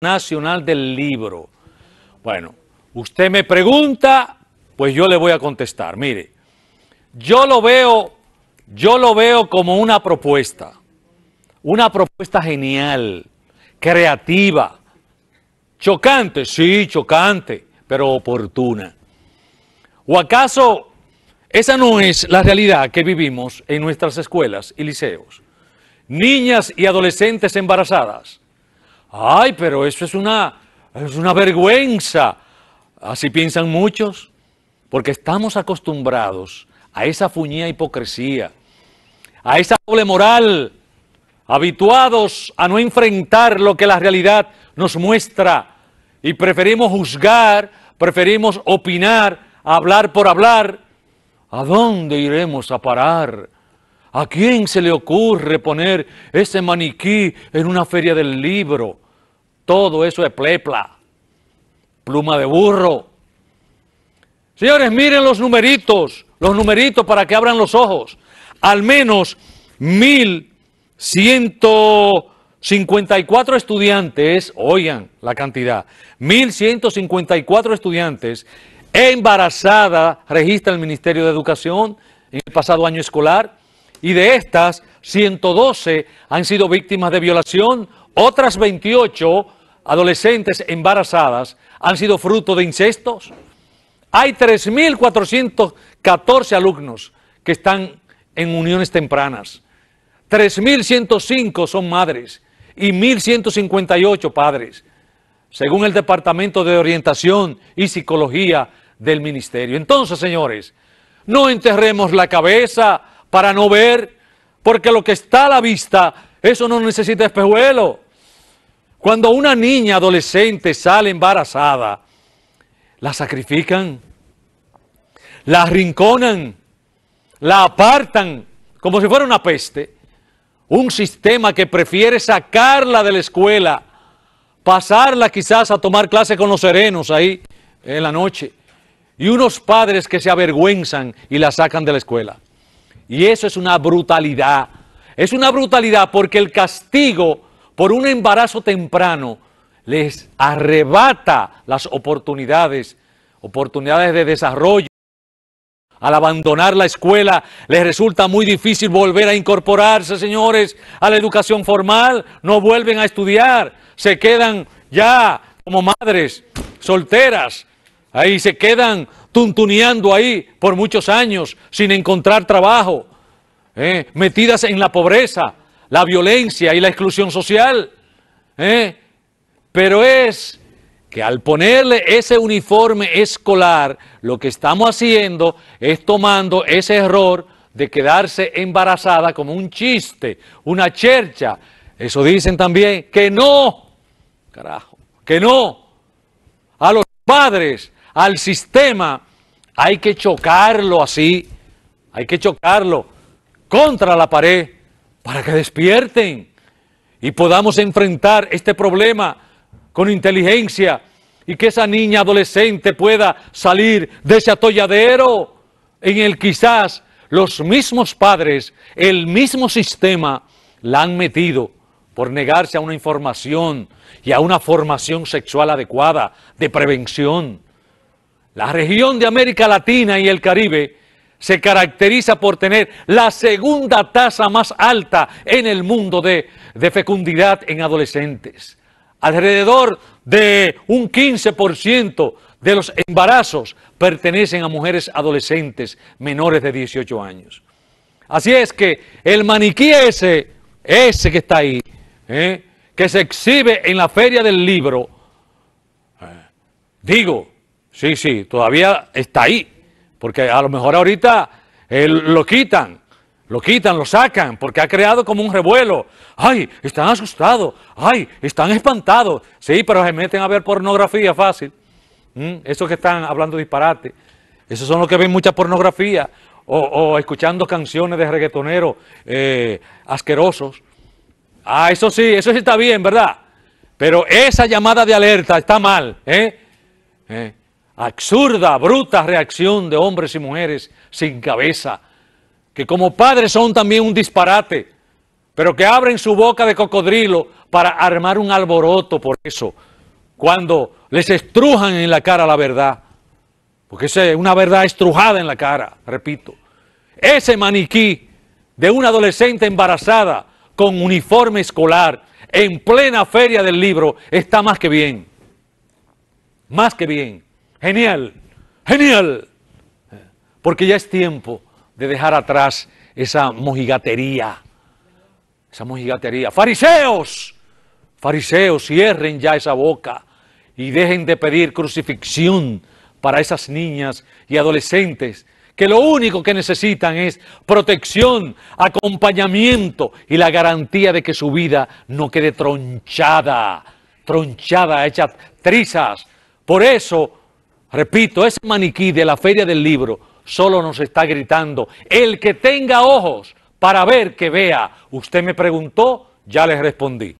Nacional del Libro. Bueno, usted me pregunta, pues yo le voy a contestar. Mire, yo lo veo, yo lo veo como una propuesta, una propuesta genial, creativa, chocante, sí, chocante, pero oportuna. ¿O acaso esa no es la realidad que vivimos en nuestras escuelas y liceos? Niñas y adolescentes embarazadas Ay, pero eso es una, es una vergüenza. Así piensan muchos, porque estamos acostumbrados a esa fuñía hipocresía, a esa doble moral, habituados a no enfrentar lo que la realidad nos muestra y preferimos juzgar, preferimos opinar, hablar por hablar. ¿A dónde iremos a parar? ¿A quién se le ocurre poner ese maniquí en una feria del libro? Todo eso es plepla, pluma de burro. Señores, miren los numeritos, los numeritos para que abran los ojos. Al menos 1.154 estudiantes, oigan la cantidad, 1.154 estudiantes embarazada registra el Ministerio de Educación en el pasado año escolar y de estas 112 han sido víctimas de violación, otras 28 adolescentes embarazadas han sido fruto de incestos. Hay 3.414 alumnos que están en uniones tempranas, 3.105 son madres y 1.158 padres, según el Departamento de Orientación y Psicología del Ministerio. Entonces, señores, no enterremos la cabeza para no ver, porque lo que está a la vista, eso no necesita espejuelo. Cuando una niña adolescente sale embarazada, la sacrifican, la arrinconan, la apartan, como si fuera una peste. Un sistema que prefiere sacarla de la escuela, pasarla quizás a tomar clase con los serenos ahí en la noche. Y unos padres que se avergüenzan y la sacan de la escuela. Y eso es una brutalidad. Es una brutalidad porque el castigo por un embarazo temprano les arrebata las oportunidades, oportunidades de desarrollo. Al abandonar la escuela les resulta muy difícil volver a incorporarse, señores, a la educación formal. No vuelven a estudiar, se quedan ya como madres solteras Ahí se quedan tuntuneando ahí por muchos años sin encontrar trabajo, ¿eh? metidas en la pobreza, la violencia y la exclusión social. ¿eh? Pero es que al ponerle ese uniforme escolar, lo que estamos haciendo es tomando ese error de quedarse embarazada como un chiste, una chercha. Eso dicen también que no, carajo, que no. A los padres al sistema, hay que chocarlo así, hay que chocarlo contra la pared para que despierten y podamos enfrentar este problema con inteligencia y que esa niña adolescente pueda salir de ese atolladero en el quizás los mismos padres, el mismo sistema la han metido por negarse a una información y a una formación sexual adecuada de prevención. La región de América Latina y el Caribe se caracteriza por tener la segunda tasa más alta en el mundo de, fecundidad en adolescentes. Alrededor de un 15% de los embarazos pertenecen a mujeres adolescentes menores de 18 años. Así es que el maniquí ese, ese que está ahí, ¿eh? que se exhibe en la feria del libro, eh, digo, Sí, sí, todavía está ahí, porque a lo mejor ahorita eh, lo quitan, lo quitan, lo sacan, porque ha creado como un revuelo. Ay, están asustados, ay, están espantados. Sí, pero se meten a ver pornografía fácil. Mm, esos que están hablando disparate, esos son los que ven mucha pornografía o, escuchando canciones de reggaetoneros eh, asquerosos. Ah, eso sí, eso sí está bien, ¿verdad? Pero esa llamada de alerta está mal, ¿eh? ¿Eh? absurda, bruta reacción de hombres y mujeres sin cabeza, que como padres son también un disparate, pero que abren su boca de cocodrilo para armar un alboroto por eso, cuando les estrujan en la cara la verdad, porque es una verdad estrujada en la cara, repito. Ese maniquí de una adolescente embarazada con uniforme escolar en plena feria del libro está más que bien, más que bien. Genial, genial. Porque ya es tiempo de dejar atrás esa mojigatería. Esa mojigatería. Fariseos, fariseos, cierren ya esa boca y dejen de pedir crucifixión para esas niñas y adolescentes que lo único que necesitan es protección, acompañamiento y la garantía de que su vida no quede tronchada, tronchada, hecha trizas. Por eso Repito, ese maniquí de la feria del libro solo nos está gritando, el que tenga ojos para ver, que vea. Usted me preguntó, ya le respondí.